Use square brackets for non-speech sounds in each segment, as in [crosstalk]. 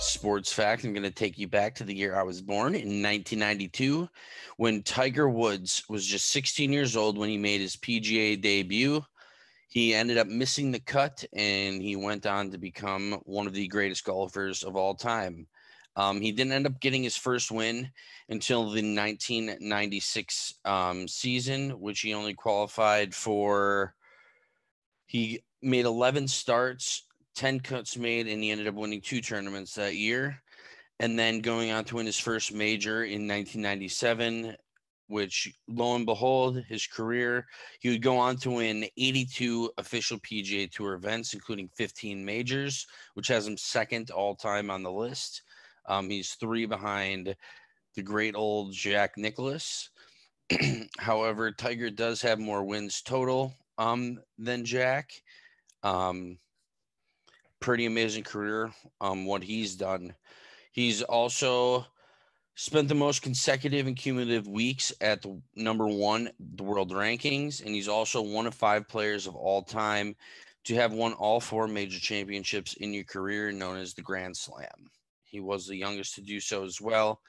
Sports fact I'm going to take you back to the year I was born in 1992 when Tiger Woods was just 16 years old when he made his PGA debut. He ended up missing the cut and he went on to become one of the greatest golfers of all time. Um, he didn't end up getting his first win until the 1996 um, season, which he only qualified for. He made 11 starts 10 cuts made, and he ended up winning two tournaments that year. And then going on to win his first major in 1997, which lo and behold, his career, he would go on to win 82 official PGA Tour events, including 15 majors, which has him second all time on the list. Um, he's three behind the great old Jack Nicholas. [clears throat] However, Tiger does have more wins total um, than Jack. Um, pretty amazing career. Um, what he's done, he's also spent the most consecutive and cumulative weeks at the number one the world rankings, and he's also one of five players of all time to have won all four major championships in your career, known as the Grand Slam. He was the youngest to do so as well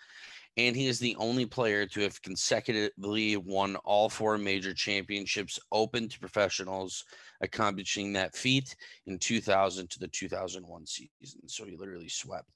and he is the only player to have consecutively won all four major championships open to professionals, accomplishing that feat in 2000 to the 2001 season. So he literally swept